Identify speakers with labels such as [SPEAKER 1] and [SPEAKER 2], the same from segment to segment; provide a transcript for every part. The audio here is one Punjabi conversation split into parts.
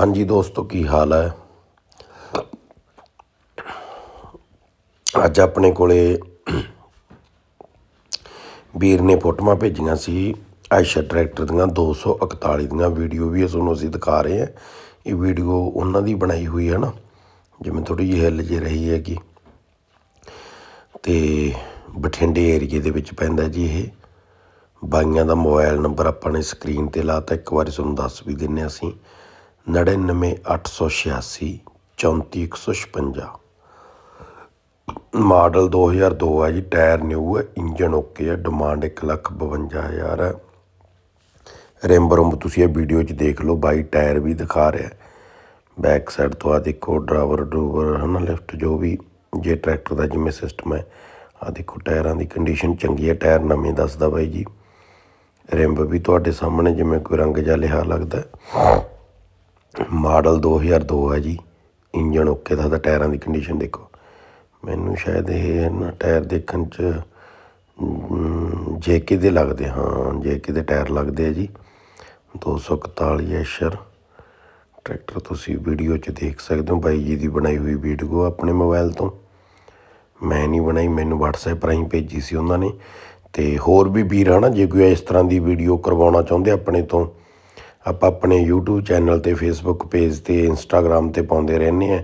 [SPEAKER 1] ਹਾਂਜੀ ਦੋਸਤੋ ਕੀ ਹਾਲ ਹੈ ਅੱਜ ਆਪਣੇ ਕੋਲੇ ਵੀਰ ਨੇ ਫੋਟੋਆਂ ਭੇਜੀਆਂ ਸੀ ਆਇਸ਼ਾ ਟਰੈਕਟਰ ਦੀਆਂ 241 ਦੀਆਂ ਵੀਡੀਓ ਵੀ ਤੁਹਾਨੂੰ ਅਸੀਂ ਦਿਖਾ ਰਹੇ ਹਾਂ ਇਹ ਵੀਡੀਓ ਉਹਨਾਂ ਦੀ ਬਣਾਈ ਹੋਈ ਹੈ ਨਾ ਜਿਵੇਂ ਥੋੜੀ ਜਿਹੀ ਹਿੱਲ ਜੇ ਰਹੀ ਹੈ ਕਿ ਤੇ ਬਠਿੰਡੇ ਏਰੀਏ ਦੇ ਵਿੱਚ ਪੈਂਦਾ ਜੀ ਇਹ ਬਾਈਆਂ ਦਾ ਮੋਬਾਈਲ ਨੰਬਰ ਆਪਾਂ ਨੇ ਸਕਰੀਨ ਤੇ ਲਾਤਾ ਇੱਕ ਵਾਰੀ ਤੁਹਾਨੂੰ ਦੱਸ ਵੀ ਦਿੰਨੇ ਅਸੀਂ ਨੜਿਨਵੇਂ 34156 ਮਾਡਲ 2002 ਹੈ ਜੀ ਟਾਇਰ ਨਿਊ ਹੈ ਇੰਜਨ ਓਕੇ ਹੈ ਡਿਮਾਂਡ 1 ਲੱਖ ਹੈ ਰਿੰਬ ਰੰਬ ਤੁਸੀਂ ਇਹ ਵੀਡੀਓ 'ਚ ਦੇਖ ਲਓ ਬਾਈ ਟਾਇਰ ਵੀ ਦਿਖਾ ਰਿਹਾ ਬੈਕ ਸਾਈਡ ਤੋਂ ਆ ਦੇਖੋ ਡਰਾਈਵਰ ਡਰੂਵਰ ਹਨਾ ਲਿਫਟ ਜੋ ਵੀ ਜੇ ਟਰੈਕਟਰ ਦਾ ਜਿਵੇਂ ਸਿਸਟਮ ਹੈ ਆ ਦੇਖੋ ਟਾਇਰਾਂ ਦੀ ਕੰਡੀਸ਼ਨ ਚੰਗੀ ਹੈ ਟਾਇਰ ਨਵੇਂ ਦੱਸਦਾ ਬਾਈ ਜੀ ਰਿੰਬ ਵੀ ਤੁਹਾਡੇ ਸਾਹਮਣੇ ਜਿਵੇਂ ਕੋਈ ਰੰਗ ਜਾਂ ਲਿਹਾ ਲੱਗਦਾ ਮਾਡਲ 2002 ਹੈ ਜੀ ਇੰਜਨ ਓਕੇ ਦਾ ਤਾਂ ਟਾਇਰਾਂ ਦੀ ਕੰਡੀਸ਼ਨ ਦੇਖੋ ਮੈਨੂੰ ਸ਼ਾਇਦ ਇਹ ਨਾ ਟਾਇਰ ਦੇਖਣ ਚ ਜੇਕੇ ਦੇ ਲੱਗਦੇ ਹਾਂ ਜੇਕੇ ਦੇ ਟਾਇਰ ਲੱਗਦੇ ਆ ਜੀ 241 ਐਸ਼ਰ ਟਰੈਕਟਰ ਤੁਸੀਂ ਵੀਡੀਓ 'ਚ ਦੇਖ ਸਕਦੇ ਹੋ ਬਾਈ ਜੀ ਦੀ ਬਣਾਈ ਹੋਈ ਵੀਡੀਓ ਆਪਣੇ ਮੋਬਾਈਲ ਤੋਂ ਮੈਂ ਨਹੀਂ ਬਣਾਈ ਮੈਨੂੰ WhatsApp ਰਾਹੀਂ ਭੇਜੀ ਸੀ ਉਹਨਾਂ ਨੇ ਤੇ ਹੋਰ ਵੀ ਵੀਰ ਹਨ ਜੇ ਕੋਈ ਇਸ ਤਰ੍ਹਾਂ ਦੀ ਵੀਡੀਓ ਕਰਵਾਉਣਾ ਚਾਹੁੰਦੇ ਆਪਣੇ ਤੋਂ ਆਪਾਂ ਆਪਣੇ YouTube ਚੈਨਲ ਤੇ Facebook ਪੇਜ ਤੇ Instagram ਤੇ ਪਾਉਂਦੇ ਰਹਿੰਨੇ ਆ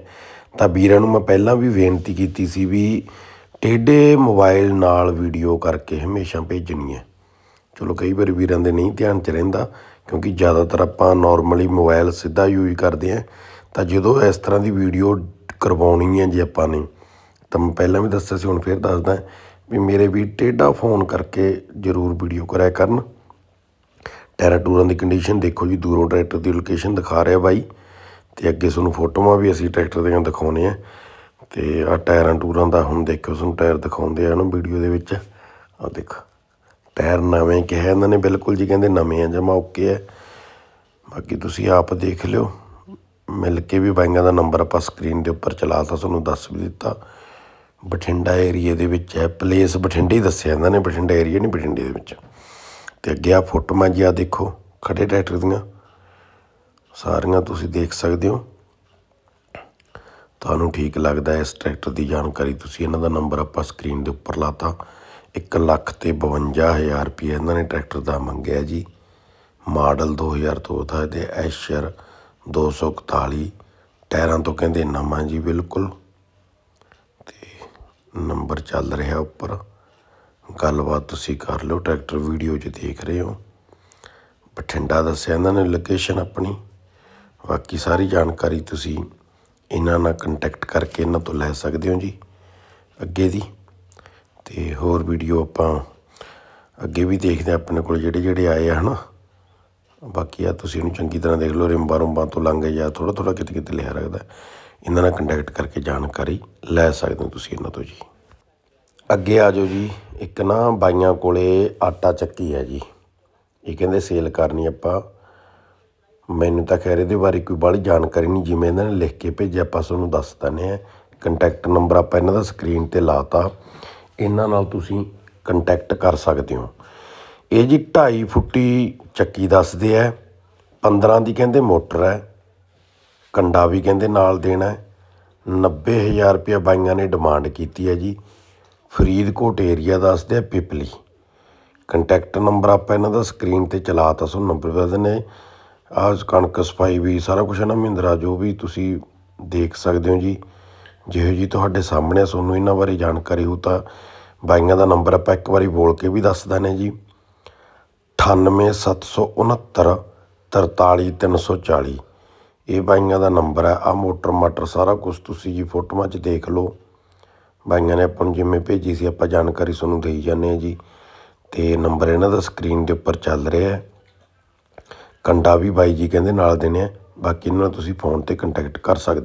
[SPEAKER 1] ਤਾਂ ਵੀਰਾਂ ਨੂੰ ਮੈਂ ਪਹਿਲਾਂ ਵੀ ਬੇਨਤੀ ਕੀਤੀ ਸੀ ਵੀ ਟੇਡੇ ਮੋਬਾਈਲ ਨਾਲ ਵੀਡੀਓ ਕਰਕੇ ਹਮੇਸ਼ਾ ਭੇਜਣੀ ਹੈ ਚਲੋ ਕਈ ਵਾਰ ਵੀਰਾਂ ਦੇ ਨਹੀਂ ਧਿਆਨ 'ਚ ਰਹਿੰਦਾ ਕਿਉਂਕਿ ਜ਼ਿਆਦਾਤਰ ਆਪਾਂ ਨਾਰਮਲੀ ਮੋਬਾਈਲ ਸਿੱਧਾ ਯੂਜ਼ ਕਰਦੇ ਆ ਤਾਂ ਜਦੋਂ ਇਸ ਤਰ੍ਹਾਂ ਦੀ ਵੀਡੀਓ ਕਰਵਾਉਣੀ ਹੈ ਜੇ ਆਪਾਂ ਨੇ ਤਾਂ ਮੈਂ ਪਹਿਲਾਂ ਵੀ ਦੱਸਿਆ ਸੀ ਹੁਣ ਫੇਰ ਦੱਸਦਾ ਵੀ ਮੇਰੇ ਵੀ ਟੇਡਾ ਫੋਨ ਕਰਕੇ ਜ਼ਰੂਰ ਵੀਡੀਓ ਕਰਿਆ ਕਰਨ ਟੈਰਾ ਟੂਰਾਂ ਦੀ ਕੰਡੀਸ਼ਨ ਦੇਖੋ ਜੀ ਦੂਰੋਂ ਟਰੈਕਟਰ ਦੀ ਲੋਕੇਸ਼ਨ ਦਿਖਾ ਰਿਹਾ ਬਾਈ ਤੇ ਅੱਗੇ ਤੁਹਾਨੂੰ ਫੋਟੋਆਂ ਵੀ ਅਸੀਂ ਟਰੈਕਟਰ ਦੀਆਂ ਦਿਖਾਉਨੇ ਆ ਤੇ ਆ ਟਾਇਰਾਂ ਟੂਰਾਂ ਦਾ ਹੁਣ ਦੇਖੋ ਤੁਹਾਨੂੰ ਟਾਇਰ ਦਿਖਾਉਂਦੇ ਆ ਇਹਨੂੰ ਵੀਡੀਓ ਦੇ ਵਿੱਚ ਆ ਦੇਖ ਟਾਇਰ ਨਵੇਂ ਕਿਹਾ ਇਹਨਾਂ ਨੇ ਬਿਲਕੁਲ ਜੀ ਕਹਿੰਦੇ ਨਵੇਂ ਆ ਜਮਾ ਓਕੇ ਆ ਬਾਕੀ ਤੁਸੀਂ ਆਪ ਦੇਖ ਲਿਓ ਮਿਲ ਕੇ ਵੀ ਬਾਈਆਂ ਦਾ ਨੰਬਰ ਆਪਾਂ ਸਕਰੀਨ ਦੇ ਉੱਪਰ ਚਲਾਤਾ ਤੁਹਾਨੂੰ ਦੱਸ ਵੀ ਦਿੱਤਾ ਬਠਿੰਡਾ ਏਰੀਆ ਦੇ ਵਿੱਚ ਹੈ ਪਲੇਸ ਬਠਿੰਡੇ ਦੱਸਿਆ ਇਹਨਾਂ ਨੇ ਬਠਿੰਡਾ ਏਰੀਆ ਨਹੀਂ ਬਠਿੰਡੇ ਦੇ ਵਿੱਚ ਤੇ ਅੱਗੇ ਆ ਫੋਟੋਆਂ ਜੀ ਆ ਦੇਖੋ ਖੜੇ ਟਰੈਕਟਰ ਦੀਆਂ ਸਾਰੀਆਂ ਤੁਸੀਂ ਦੇਖ ਸਕਦੇ ਹੋ ਤੁਹਾਨੂੰ ਠੀਕ ਲੱਗਦਾ ਇਸ ਟਰੈਕਟਰ ਦੀ ਜਾਣਕਾਰੀ ਤੁਸੀਂ ਇਹਨਾਂ ਦਾ ਨੰਬਰ ਆਪਾਂ ਸਕਰੀਨ ਦੇ ਉੱਪਰ ਲਾਤਾ 1 ਲੱਖ ਤੇ 52000 ਰੁਪਏ ਇਹਨਾਂ ਨੇ ਟਰੈਕਟਰ ਦਾ ਮੰਗਿਆ ਜੀ ਮਾਡਲ 2002 ਦਾ ਇਹਦੇ ਐਸ਼ਰ 241 ਟਾਇਰਾਂ ਤੋਂ ਕਹਿੰਦੇ ਨਵਾਂ ਜੀ ਬਿਲਕੁਲ ਤੇ ਨੰਬਰ ਚੱਲ ਰਿਹਾ ਉੱਪਰ ਗੱਲਬਾਤ ਤੁਸੀਂ ਕਰ ਲਓ ਟਰੈਕਟਰ ਵੀਡੀਓ 'ਚ ਦੇਖ ਰਹੇ ਹੋ ਬਠਿੰਡਾ ਦੱਸਿਆ ਇਹਨਾਂ ਨੇ ਲੋਕੇਸ਼ਨ ਆਪਣੀ ਬਾਕੀ ਸਾਰੀ ਜਾਣਕਾਰੀ ਤੁਸੀਂ ਇਹਨਾਂ ਨਾਲ ਕੰਟੈਕਟ ਕਰਕੇ ਇਹਨਾਂ ਤੋਂ ਲੈ ਸਕਦੇ ਹੋ ਜੀ ਅੱਗੇ ਦੀ ਤੇ ਹੋਰ ਵੀਡੀਓ ਆਪਾਂ ਅੱਗੇ ਵੀ ਦੇਖਦੇ ਆਪਣੇ ਕੋਲ ਜਿਹੜੇ ਜਿਹੜੇ ਆਏ ਆ ਹਨਾ ਬਾਕੀ ਆ ਤੁਸੀਂ ਇਹਨੂੰ ਚੰਗੀ ਤਰ੍ਹਾਂ ਦੇਖ ਲਓ ਰਿੰਬਾ ਰੁੰਬਾ ਤੋਂ ਲੰਘ ਜਾਂ ਥੋੜਾ ਥੋੜਾ ਕਿਤੇ ਕਿਤੇ ਲਿਆ ਰੱਖਦਾ ਇਹਨਾਂ ਨਾਲ ਕੰਟੈਕਟ ਕਰਕੇ ਜਾਣਕਾਰੀ ਲੈ ਸਕਦੇ ਹੋ ਤੁਸੀਂ ਇਹਨਾਂ ਤੋਂ ਜੀ ਅੱਗੇ ਆ ਜਾਓ ਜੀ ਇੱਕ ਨਾ ਬਾਈਆਂ ਕੋਲੇ ਆਟਾ ਚੱਕੀ ਹੈ ਜੀ ਇਹ ਕਹਿੰਦੇ ਸੇਲ ਕਰਨੀ ਆਪਾਂ ਮੈਨੂੰ ਤਾਂ ਖੈਰ ਇਹਦੇ ਬਾਰੇ ਕੋਈ ਬੜੀ ਜਾਣਕਾਰੀ ਨਹੀਂ ਜਿਵੇਂ ਇਹਨਾਂ ਨੇ ਲਿਖ ਕੇ ਭੇਜਿਆ ਆਪਾਂ ਤੁਹਾਨੂੰ ਦੱਸ ਦਿੰਦੇ ਆ ਕੰਟੈਕਟ ਨੰਬਰ ਆਪਾਂ ਇਹਨਾਂ ਦਾ ਸਕਰੀਨ ਤੇ ਲਾਤਾ ਇਹਨਾਂ ਨਾਲ ਤੁਸੀਂ ਕੰਟੈਕਟ ਕਰ ਸਕਦੇ ਹੋ ਇਹ ਜੀ 2.5 ਫੁੱਟੀ ਚੱਕੀ ਦੱਸਦੇ ਆ 15 ਦੀ ਕਹਿੰਦੇ ਮੋਟਰ ਹੈ ਕੰਡਾ ਵੀ ਕਹਿੰਦੇ ਨਾਲ ਦੇਣਾ 90000 ਰੁਪਏ ਬਾਈਆਂ ਨੇ ਡਿਮਾਂਡ ਕੀਤੀ ਹੈ ਜੀ ਫਰੀਦਕੋਟ ਏਰੀਆ ਦੱਸਦੇ ਆ ਪਿਪਲੀ ਕੰਟੈਕਟ ਨੰਬਰ ਆਪਾਂ ਇਹਨਾਂ ਦਾ ਸਕਰੀਨ ਤੇ ਚਲਾਤਾ ਸੋ ਨੰਬਰ ਦੱਸਦੇ ਨੇ ਕਣਕ ਸਫਾਈ ਵੀ ਸਾਰਾ ਕੁਝ ਨਾ ਮਹਿੰਦਰਾ ਜੋ ਵੀ ਤੁਸੀਂ ਦੇਖ ਸਕਦੇ ਹੋ ਜੀ ਜਿਹੋ ਜੀ ਤੁਹਾਡੇ ਸਾਹਮਣੇ ਸੋਨੂੰ ਇਹਨਾਂ ਬਾਰੇ ਜਾਣਕਾਰੀ ਹੋ ਤਾਂ ਬਾਈਆਂ ਦਾ ਨੰਬਰ ਆਪਾਂ ਇੱਕ ਵਾਰੀ ਬੋਲ ਕੇ ਵੀ ਦੱਸ ਦਾਂ ਨੇ ਜੀ 98769 43340 ਇਹ ਬਾਈਆਂ ਦਾ ਨੰਬਰ ਹੈ ਆ ਮੋਟਰ ਮਟਰ ਸਾਰਾ ਕੁਝ ਤੁਸੀਂ ਜੀ ਫੋਟੋਆਂ 'ਚ ਦੇਖ ਲਓ ਭਾਈਆਂ ਨੇ ਆਪਾਂ ਨੂੰ ਜਿਵੇਂ ਭੇਜੀ ਸੀ ਆਪਾਂ ਜਾਣਕਾਰੀ ਤੁਹਾਨੂੰ ਦੇਈ ਜਾਂਦੇ ਹਾਂ ਜੀ ਤੇ ਨੰਬਰ ਇਹਨਾਂ ਦਾ ਸਕਰੀਨ ਦੇ ਉੱਪਰ ਚੱਲ ਰਿਹਾ ਹੈ ਕੰਡਾ ਵੀ ਬਾਈ ਜੀ ਕਹਿੰਦੇ ਨਾਲ ਦੇਣੇ ਆ ਬਾਕੀ ਇਹਨਾਂ ਨਾਲ ਤੁਸੀਂ ਫੋਨ ਤੇ ਕੰਟੈਕਟ ਕਰ ਸਕਦੇ